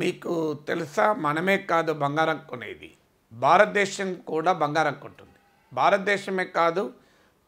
మీకు తెలుసా మనమే కాదు బంగారం కొనేది భారతదేశం కూడా బంగారం కొంటుంది భారతదేశమే కాదు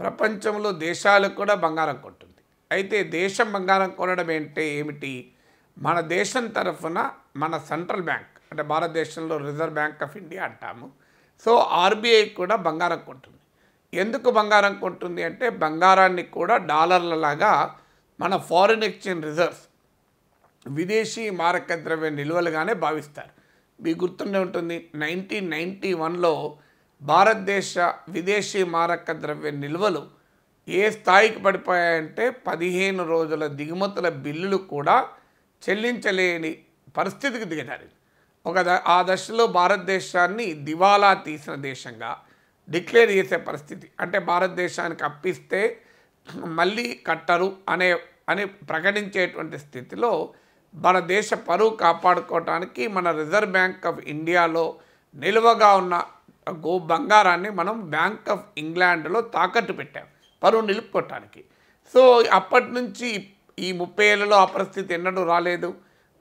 ప్రపంచంలో దేశాలు కూడా బంగారం కొంటుంది అయితే దేశం బంగారం కొనడం ఏంటి ఏమిటి మన దేశం తరఫున మన సెంట్రల్ బ్యాంక్ అంటే భారతదేశంలో రిజర్వ్ బ్యాంక్ ఆఫ్ ఇండియా అంటాము సో ఆర్బీఐ కూడా బంగారం కొంటుంది ఎందుకు బంగారం కొంటుంది అంటే బంగారాన్ని కూడా డాలర్లలాగా మన ఫారిన్ ఎక్స్చేంజ్ రిజర్వ్స్ విదేశీ మారక ద్రవ్య నిల్వలుగానే భావిస్తారు మీ గుర్తుండే ఉంటుంది నైన్టీన్ నైంటీ వన్లో భారతదేశ విదేశీ మారక ద్రవ్య నిల్వలు ఏ స్థాయికి పడిపోయాయంటే పదిహేను రోజుల దిగుమతుల బిల్లులు కూడా చెల్లించలేని పరిస్థితికి దిగినారు ఒక ఆ దశలో భారతదేశాన్ని దివాలా తీసిన దేశంగా డిక్లేర్ చేసే పరిస్థితి అంటే భారతదేశానికి అప్పిస్తే మళ్ళీ కట్టరు అనే అని ప్రకటించేటువంటి స్థితిలో మన దేశ పరువు కాపాడుకోవటానికి మన రిజర్వ్ బ్యాంక్ ఆఫ్ ఇండియాలో నిల్వగా ఉన్న గో బంగారాన్ని మనం బ్యాంక్ ఆఫ్ ఇంగ్లాండ్లో తాకట్టు పెట్టాం పరువు నిలుపుకోవటానికి సో అప్పటి నుంచి ఈ ముప్పై ఏళ్ళలో ఆ పరిస్థితి ఎన్నడూ రాలేదు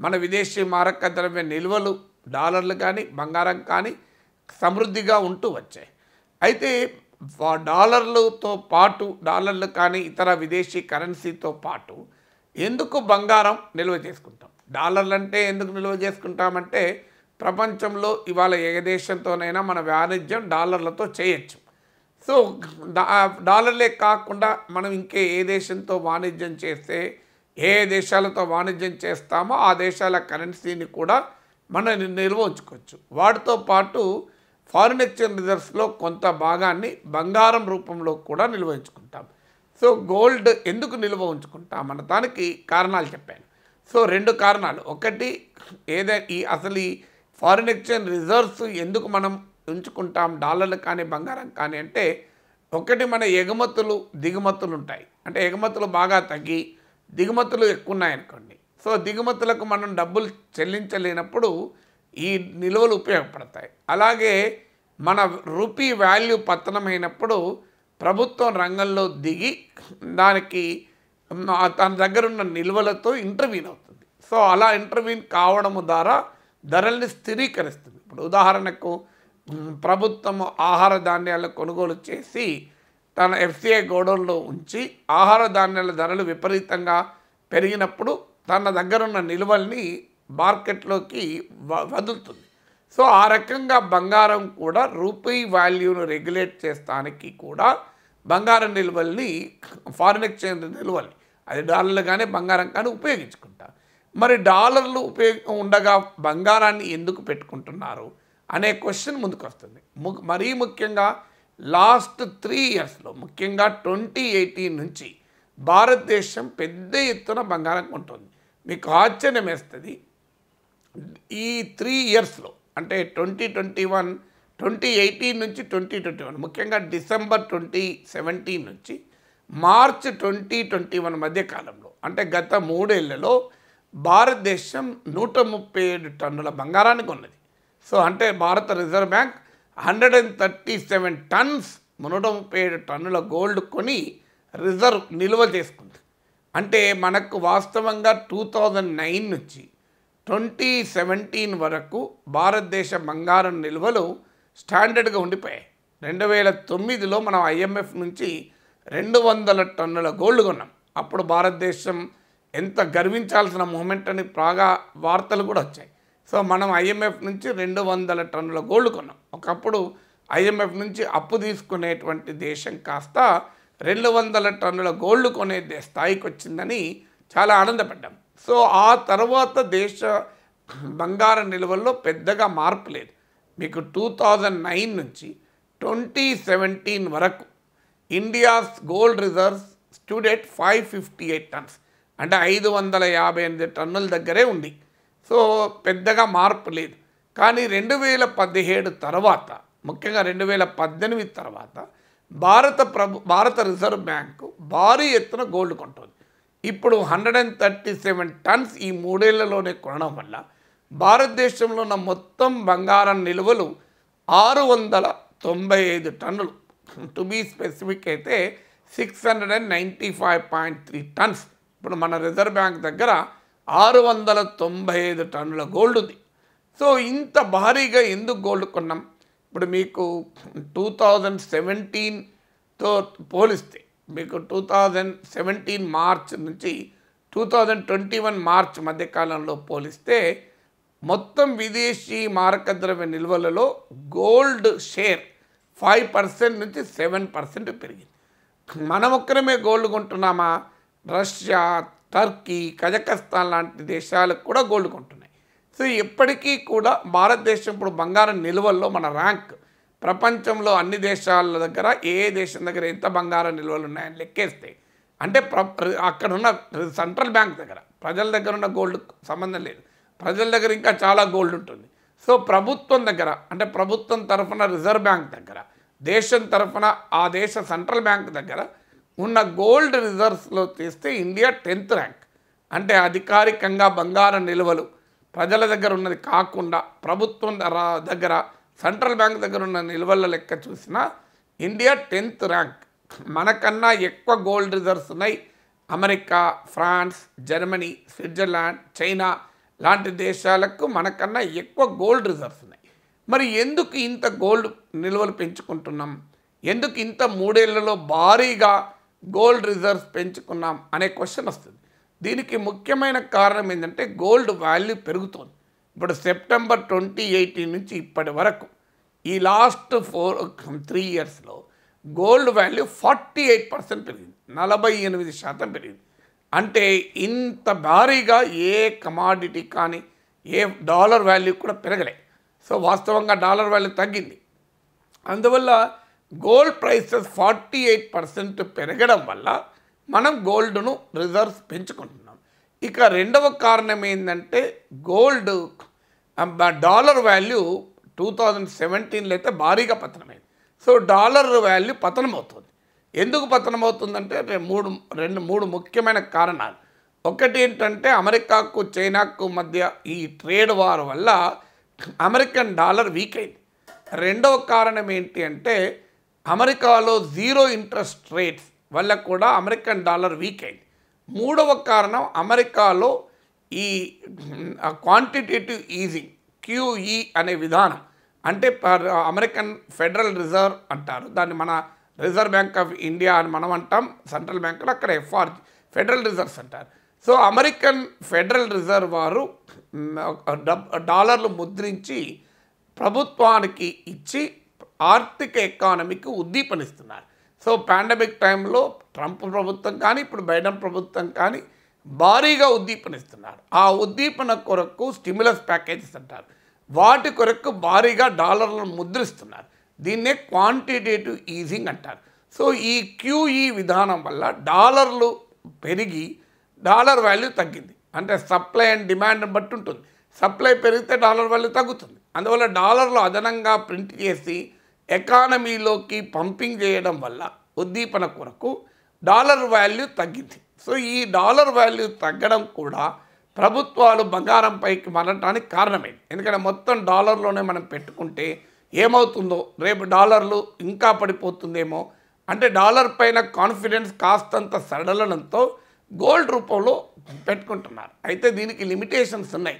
మన విదేశీ మారక ద్రవ్య నిల్వలు డాలర్లు కానీ బంగారం కానీ సమృద్ధిగా ఉంటూ వచ్చాయి అయితే డాలర్లతో పాటు డాలర్లు కానీ ఇతర విదేశీ కరెన్సీతో పాటు ఎందుకు బంగారం నిల్వ చేసుకుంటాం డాలర్లు అంటే ఎందుకు నిల్వ చేసుకుంటామంటే ప్రపంచంలో ఇవాళ ఏ దేశంతోనైనా మన వాణిజ్యం డాలర్లతో చేయొచ్చు సో డాలర్లే కాకుండా మనం ఇంకే ఏ దేశంతో వాణిజ్యం చేస్తే ఏ దేశాలతో వాణిజ్యం చేస్తామో ఆ దేశాల కరెన్సీని కూడా మనం నిల్వ ఉంచుకోవచ్చు వాటితో పాటు ఫారిన్ ఎక్స్చేంజ్ రిజర్వ్స్లో కొంత భాగాన్ని బంగారం రూపంలో కూడా నిల్వ ఉంచుకుంటాం సో గోల్డ్ ఎందుకు నిల్వ ఉంచుకుంటామన్న దానికి కారణాలు చెప్పాను సో రెండు కారణాలు ఒకటి ఏదై ఈ అసలు ఈ ఫారిన్ ఎక్స్చేంజ్ రిజర్వ్స్ ఎందుకు మనం ఉంచుకుంటాం డాలర్లు కానీ బంగారం కానీ అంటే ఒకటి మన ఎగుమతులు దిగుమతులు ఉంటాయి అంటే ఎగుమతులు బాగా తగ్గి దిగుమతులు ఎక్కువ ఉన్నాయనుకోండి సో దిగుమతులకు మనం డబ్బులు చెల్లించలేనప్పుడు ఈ నిల్వలు ఉపయోగపడతాయి అలాగే మన రూపీ వాల్యూ పతనమైనప్పుడు ప్రభుత్వం రంగంలో దిగి దానికి తన దగ్గరున్న నిల్వలతో ఇంటర్వ్యూన్ అవుతుంది సో అలా ఇంటర్వ్యూన్ కావడం ద్వారా ధరల్ని స్థిరీకరిస్తుంది ఇప్పుడు ఉదాహరణకు ప్రభుత్వం ఆహార ధాన్యాలను కొనుగోలు చేసి తన ఎఫ్సిఐ గోడౌన్లో ఉంచి ఆహార ధాన్యాల ధరలు విపరీతంగా పెరిగినప్పుడు తన దగ్గరున్న నిల్వల్ని మార్కెట్లోకి వదులుతుంది సో ఆ రకంగా బంగారం కూడా రూపీ వాల్యూను రెగ్యులేట్ చేస్తానికి కూడా బంగారం నిల్వల్ని ఫారిన్ ఎక్స్చేంజ్ నిల్వల్ని అది డాలర్లు కానీ బంగారం కానీ ఉపయోగించుకుంటారు మరి డాలర్లు ఉపయోగ ఉండగా బంగారాన్ని ఎందుకు పెట్టుకుంటున్నారు అనే క్వశ్చన్ ముందుకు వస్తుంది మరీ ముఖ్యంగా లాస్ట్ త్రీ ఇయర్స్లో ముఖ్యంగా ట్వంటీ ఎయిటీన్ నుంచి భారతదేశం పెద్ద ఎత్తున బంగారం కొంటుంది మీకు ఆశ్చర్యం వేస్తుంది ఈ త్రీ ఇయర్స్లో అంటే twenty twenty one twenty eighteen నుంచి ట్వంటీ ట్వంటీ వన్ ముఖ్యంగా డిసెంబర్ ట్వంటీ సెవెంటీన్ నుంచి మార్చ్ ట్వంటీ ట్వంటీ వన్ మధ్య కాలంలో అంటే గత మూడేళ్లలో భారతదేశం నూట ముప్పై ఏడు టన్నుల బంగారాన్ని కొన్నది సో అంటే భారత reserve bank hundred and thirty seven tons నూట ముప్పై ఏడు టన్నుల గోల్డ్ కొని రిజర్వ్ నిల్వ చేసుకుంది అంటే మనకు వాస్తవంగా టూ థౌజండ్ నైన్ నుంచి ట్వంటీ సెవెంటీన్ వరకు భారతదేశ బంగారం నిల్వలు స్టాండర్డ్గా ఉండిపోయాయి రెండు వేల తొమ్మిదిలో మనం ఐఎంఎఫ్ నుంచి రెండు వందల టన్నుల గోల్డ్ కొన్నాం అప్పుడు భారతదేశం ఎంత గర్వించాల్సిన మూమెంట్ అని ప్రాగా వార్తలు కూడా వచ్చాయి సో మనం ఐఎంఎఫ్ నుంచి రెండు వందల టన్నుల గోల్డ్ కొన్నాం ఒకప్పుడు ఐఎంఎఫ్ నుంచి అప్పు తీసుకునేటువంటి దేశం కాస్త రెండు వందల టన్నుల గోల్డ్ కొనే స్థాయికి వచ్చిందని చాలా ఆనందపడ్డాం సో ఆ తర్వాత దేశ బంగారం నిల్వల్లో పెద్దగా మార్పు లేదు మీకు టూ థౌజండ్ నైన్ నుంచి ట్వంటీ సెవెంటీన్ వరకు India's gold reserves stood at five fifty eight tons అంటే ఐదు వందల యాభై ఎనిమిది టన్నుల దగ్గరే ఉంది సో పెద్దగా మార్పు లేదు కానీ రెండు వేల పదిహేడు తర్వాత ముఖ్యంగా రెండు వేల పద్దెనిమిది తర్వాత భారత ప్రభు భారత రిజర్వ్ బ్యాంకు భారీ ఎత్తున గోల్డ్ కొంటుంది ఇప్పుడు hundred and thirty seven tons ఈ మూడేళ్లలోనే కొనడం వల్ల భారతదేశంలో ఉన్న మొత్తం బంగారం నిల్వలు ఆరు వందల తొంభై ఐదు టన్నులు టు బీ స్పెసిఫిక్ అయితే six hundred and ninety five point three tons ఇప్పుడు మన రిజర్వ్ బ్యాంక్ దగ్గర ఆరు వందల తొంభై ఐదు టన్నుల గోల్డ్ ఉంది సో ఇంత భారీగా ఎందుకు గోల్డ్ కొన్నాం ఇప్పుడు మీకు టూ థౌజండ్ సెవెంటీన్తో పోలిస్తే మీకు టూ థౌజండ్ సెవెంటీన్ మార్చ్ నుంచి two thousand twenty one March మధ్యకాలంలో పోలిస్తే మొత్తం విదేశీ మారకద్రవ్య నిల్వలలో గోల్డ్ షేర్ ఫైవ్ పర్సెంట్ నుంచి సెవెన్ పర్సెంట్ పెరిగింది మనం ఒక్కరమే గోల్డ్ కొంటున్నామా రష్యా టర్కీ కజకస్తాన్ లాంటి దేశాలకు కూడా గోల్డ్ కొంటున్నాయి సో ఇప్పటికీ కూడా భారతదేశం ఇప్పుడు బంగారం నిల్వల్లో మన ర్యాంక్ ప్రపంచంలో అన్ని దేశాల దగ్గర ఏ దేశం దగ్గర ఎంత బంగారం నిల్వలు ఉన్నాయని లెక్కేస్తే అంటే అక్కడ ఉన్న సెంట్రల్ బ్యాంక్ దగ్గర ప్రజల దగ్గర ఉన్న గోల్డ్ సంబంధం లేదు ప్రజల దగ్గర ఇంకా చాలా గోల్డ్ ఉంటుంది సో ప్రభుత్వం దగ్గర అంటే ప్రభుత్వం తరఫున రిజర్వ్ బ్యాంక్ దగ్గర దేశం తరఫున ఆ దేశ సెంట్రల్ బ్యాంక్ దగ్గర ఉన్న గోల్డ్ రిజర్వ్స్లో తీస్తే ఇండియా టెన్త్ ర్యాంక్ అంటే అధికారికంగా బంగారం నిల్వలు ప్రజల దగ్గర ఉన్నది కాకుండా ప్రభుత్వం దగ్గర సెంట్రల్ బ్యాంక్ దగ్గర ఉన్న నిల్వల లెక్క చూసినా ఇండియా టెన్త్ ర్యాంక్ మనకన్నా ఎక్కువ గోల్డ్ రిజర్వ్స్ ఉన్నాయి America France Germany Switzerland China లాంటి దేశాలకు మనకన్నా ఎక్కువ గోల్డ్ రిజర్వ్స్ ఉన్నాయి మరి ఎందుకు ఇంత గోల్డ్ నిల్వలు పెంచుకుంటున్నాం ఎందుకు ఇంత మూడేళ్లలో భారీగా గోల్డ్ రిజర్వ్స్ పెంచుకున్నాం అనే క్వశ్చన్ వస్తుంది దీనికి ముఖ్యమైన కారణం ఏంటంటే గోల్డ్ వాల్యూ పెరుగుతోంది ఇప్పుడు సెప్టెంబర్ ట్వంటీ ఎయిటీన్ నుంచి ఇప్పటి వరకు ఈ లాస్ట్ ఫోర్ త్రీ ఇయర్స్లో gold value forty eight percent పెరిగింది నలభై ఎనిమిది శాతం పెరిగింది అంటే ఇంత భారీగా ఏ కమాడిటీ కానీ ఏ డాలర్ వాల్యూ కూడా పెరగలే సో వాస్తవంగా డాలర్ వాల్యూ తగ్గింది అందువల్ల gold prices forty eight percent పెరగడం వల్ల మనం గోల్డ్ను రిజర్వ్స్ పెంచుకుంటున్నాం ఇక రెండవ కారణం ఏంటంటే gold dollar value two thousand సెవెంటీన్లో అయితే భారీగా పతనమైంది సో డాలర్ వాల్యూ పతనమవుతుంది ఎందుకు పతనం అవుతుందంటే మూడు రెండు మూడు ముఖ్యమైన కారణాలు ఒకటి ఏంటంటే అమెరికాకు చైనాకు మధ్య ఈ ట్రేడ్ వార్ వల్ల అమెరికన్ డాలర్ వీక్ అయింది రెండవ కారణం ఏంటి అంటే అమెరికాలో జీరో ఇంట్రెస్ట్ రేట్స్ వల్ల కూడా అమెరికన్ డాలర్ వీక్ అయింది మూడవ కారణం అమెరికాలో ఈ క్వాంటిటేటివ్ ఈజింగ్ క్యూఈ అనే విధానం అంటే అమెరికన్ ఫెడరల్ రిజర్వ్ అంటారు దాన్ని మన రిజర్వ్ బ్యాంక్ ఆఫ్ ఇండియా అని మనం అంటాం సెంట్రల్ బ్యాంకులో అక్కడ ఎఫ్ఆర్ ఫెడరల్ రిజర్వ్స్ అంటారు సో అమెరికన్ ఫెడరల్ రిజర్వ్ వారు డాలర్లు ముద్రించి ప్రభుత్వానికి ఇచ్చి ఆర్థిక ఎకానమీకి ఉద్దీపనిస్తున్నారు సో పాండమిక్ టైంలో ట్రంప్ ప్రభుత్వం కానీ ఇప్పుడు బైడెన్ ప్రభుత్వం కానీ భారీగా ఉద్దీపనిస్తున్నారు ఆ ఉద్దీపన కొరకు స్టిమ్యులస్ ప్యాకేజెస్ అంటారు వాటి కొరకు భారీగా డాలర్లను ముద్రిస్తున్నారు దీన్నే క్వాంటిటేటివ్ ఈజింగ్ అంటారు సో ఈ క్యూఈ e విధానం వల్ల డాలర్లు పెరిగి డాలర్ వాల్యూ తగ్గింది అంటే సప్లై అండ్ డిమాండ్ బట్టి ఉంటుంది సప్లై పెరిగితే డాలర్ వాల్యూ తగ్గుతుంది అందువల్ల డాలర్లు అదనంగా ప్రింట్ చేసి ఎకానమీలోకి పంపింగ్ చేయడం వల్ల ఉద్దీపన కొరకు డాలర్ వాల్యూ తగ్గింది సో ఈ డాలర్ వాల్యూ తగ్గడం కూడా ప్రభుత్వాలు బంగారం పైకి మరలటానికి కారణమైంది ఎందుకంటే మొత్తం డాలర్లోనే మనం పెట్టుకుంటే ఏమవుతుందో రేపు డాలర్లు ఇంకా పడిపోతుందేమో అంటే డాలర్ పైన కాన్ఫిడెన్స్ కాస్తంత సడలనంతో గోల్డ్ రూపంలో పెట్టుకుంటున్నారు అయితే దీనికి లిమిటేషన్స్ ఉన్నాయి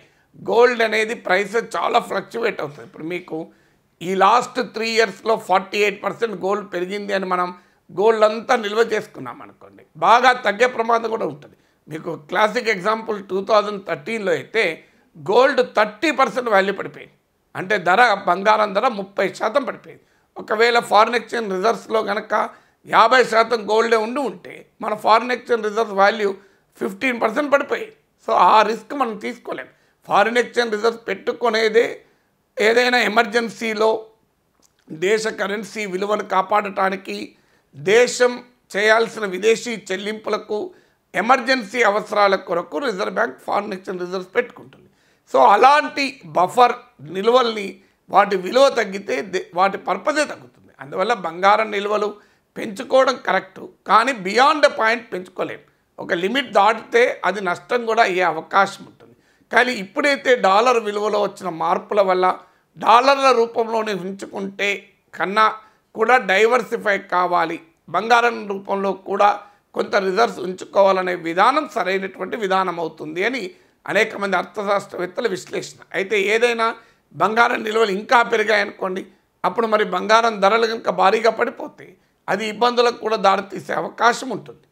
గోల్డ్ అనేది ప్రైస్ చాలా ఫ్లక్చువేట్ అవుతుంది ఇప్పుడు మీకు ఈ లాస్ట్ త్రీ ఇయర్స్లో ఫార్టీ ఎయిట్ పర్సెంట్ గోల్డ్ పెరిగింది అని మనం గోల్డ్ అంతా నిల్వ చేసుకున్నాం అనుకోండి బాగా తగ్గే ప్రమాదం కూడా ఉంటుంది మీకు క్లాసిక్ ఎగ్జాంపుల్ టూ థౌజండ్ థర్టీన్లో అయితే గోల్డ్ థర్టీ పర్సెంట్ వాల్యూ పడిపోయింది అంటే ధర బంగారం ధర ముప్పై శాతం పడిపోయింది ఒకవేళ ఫారిన్ ఎక్స్చేంజ్ రిజర్వ్స్లో కనుక యాభై శాతం గోల్డే ఉండి ఉంటే మన foreign exchange reserves value fifteen percent పడిపోయింది సో ఆ రిస్క్ మనం తీసుకోలేము ఫారిన్ ఎక్స్చేంజ్ రిజర్వ్స్ పెట్టుకునేదే ఏదైనా ఎమర్జెన్సీలో దేశ కరెన్సీ విలువను కాపాడటానికి దేశం చేయాల్సిన విదేశీ చెల్లింపులకు ఎమర్జెన్సీ అవసరాల కొరకు reserve bank foreign exchange reserves పెట్టుకుంటుంది సో అలాంటి బఫర్ నిల్వల్ని వాటి విలువ తగ్గితే వాటి పర్పజే తగ్గుతుంది అందువల్ల బంగారం నిల్వలు పెంచుకోవడం కరెక్టు కానీ బియాండ్ పాయింట్ పెంచుకోలేము ఒక లిమిట్ దాటితే అది నష్టం కూడా అయ్యే అవకాశం ఉంటుంది కానీ ఇప్పుడైతే డాలర్ విలువలో వచ్చిన మార్పుల వల్ల డాలర్ల రూపంలోనే ఉంచుకుంటే కన్నా కూడా డైవర్సిఫై కావాలి బంగారం రూపంలో కూడా కొంత రిజర్వ్స్ ఉంచుకోవాలనే విధానం సరైనటువంటి విధానం అవుతుంది అని అనేక మంది అర్థశాస్త్రవేత్తల విశ్లేషణ అయితే ఏదైనా బంగారం నిల్వలు ఇంకా పెరిగాయనుకోండి అప్పుడు మరి బంగారం ధరలు కనుక భారీగా పడిపోతే అది ఇబ్బందులకు కూడా దారితీసే అవకాశం ఉంటుంది